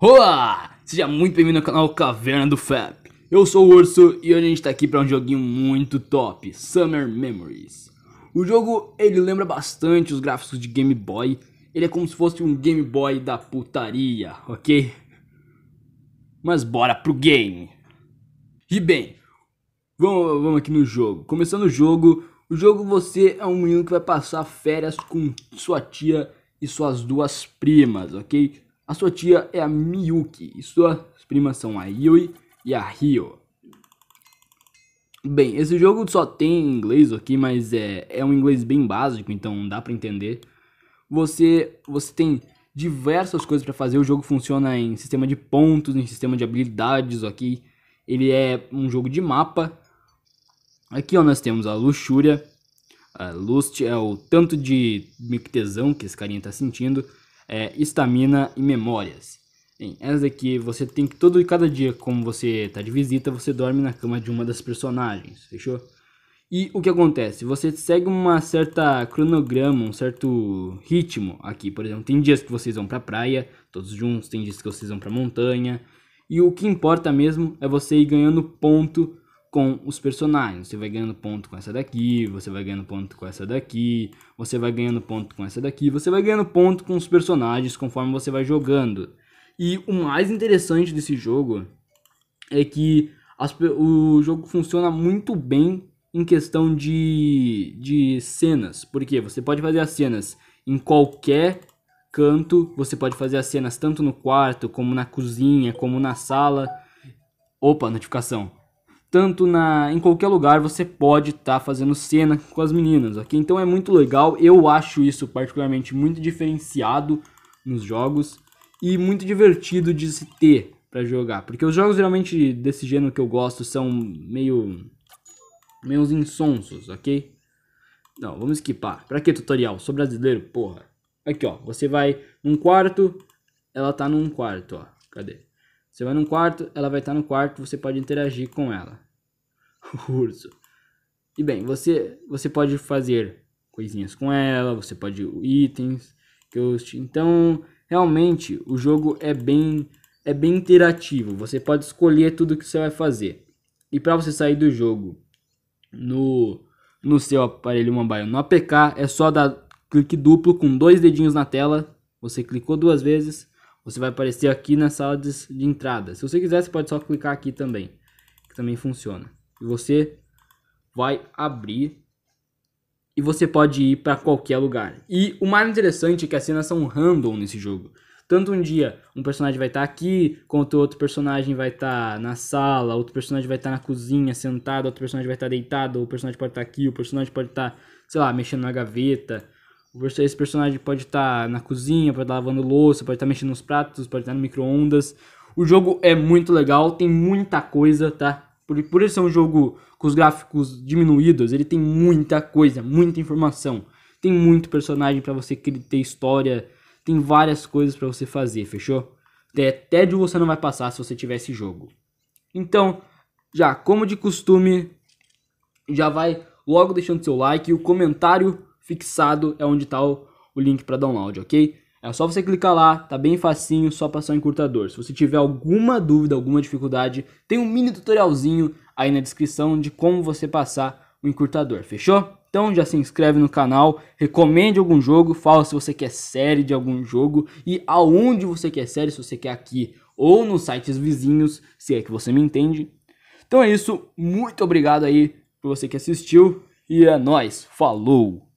Olá! Seja muito bem-vindo ao canal Caverna do Fap. Eu sou o Urso e hoje a gente tá aqui para um joguinho muito top, Summer Memories. O jogo, ele lembra bastante os gráficos de Game Boy. Ele é como se fosse um Game Boy da putaria, ok? Mas bora pro game! E bem, vamos, vamos aqui no jogo. Começando o jogo, o jogo você é um menino que vai passar férias com sua tia e suas duas primas, ok? A sua tia é a Miyuki e suas primas são a Yui e a Ryo. Bem, esse jogo só tem inglês aqui, mas é, é um inglês bem básico, então dá para entender. Você, você tem diversas coisas para fazer, o jogo funciona em sistema de pontos, em sistema de habilidades aqui. Ele é um jogo de mapa. Aqui ó, nós temos a luxúria. A lust é o tanto de meio que tesão que esse carinha tá sentindo. É, estamina e memórias. Bem, essa daqui você tem que todo e cada dia, como você está de visita, você dorme na cama de uma das personagens, fechou? E o que acontece? Você segue uma certa cronograma, um certo ritmo aqui, por exemplo, tem dias que vocês vão para praia, todos juntos, tem dias que vocês vão para montanha, e o que importa mesmo é você ir ganhando ponto com os personagens. Você vai ganhando ponto com essa daqui, você vai ganhando ponto com essa daqui, você vai ganhando ponto com essa daqui, você vai ganhando ponto com os personagens conforme você vai jogando. E o mais interessante desse jogo é que as, o jogo funciona muito bem em questão de, de cenas, porque você pode fazer as cenas em qualquer canto, você pode fazer as cenas tanto no quarto, como na cozinha, como na sala. Opa, notificação tanto na em qualquer lugar você pode estar tá fazendo cena com as meninas, ok? Então é muito legal, eu acho isso particularmente muito diferenciado nos jogos e muito divertido de se ter para jogar, porque os jogos geralmente desse gênero que eu gosto são meio meio insonsos, ok? Não, vamos skipar. Pra que tutorial? Sou brasileiro, porra. Aqui, ó, você vai num quarto, ela tá num quarto, ó. Cadê? Você vai num quarto, ela vai estar no quarto, você pode interagir com ela. O urso. E bem, você, você pode fazer coisinhas com ela, você pode itens, ghost. Então, realmente, o jogo é bem é bem interativo. Você pode escolher tudo que você vai fazer. E para você sair do jogo no no seu aparelho mobile, no APK, é só dar clique duplo com dois dedinhos na tela. Você clicou duas vezes, você vai aparecer aqui na sala de, de entrada. Se você quiser, você pode só clicar aqui também, que também funciona. E você vai abrir e você pode ir para qualquer lugar. E o mais interessante é que as cenas são random nesse jogo. Tanto um dia um personagem vai estar tá aqui, quanto outro personagem vai estar tá na sala, outro personagem vai estar tá na cozinha sentado, outro personagem vai estar tá deitado, o personagem pode estar tá aqui, o personagem pode estar, tá, sei lá, mexendo na gaveta. Esse personagem pode estar tá na cozinha, pode estar tá lavando louça, pode estar tá mexendo nos pratos, pode estar tá no micro-ondas. O jogo é muito legal, tem muita coisa, tá? Por, por ele ser um jogo com os gráficos diminuídos, ele tem muita coisa, muita informação. Tem muito personagem para você ter história, tem várias coisas para você fazer, fechou? Até de você não vai passar se você tiver esse jogo. Então, já como de costume, já vai logo deixando seu like e o comentário fixado é onde está o, o link para download, ok? É só você clicar lá, tá bem facinho, só passar o encurtador. Se você tiver alguma dúvida, alguma dificuldade, tem um mini tutorialzinho aí na descrição de como você passar o encurtador, fechou? Então já se inscreve no canal, recomende algum jogo, fala se você quer série de algum jogo e aonde você quer série, se você quer aqui ou nos sites vizinhos, se é que você me entende. Então é isso, muito obrigado aí por você que assistiu e é nós, falou!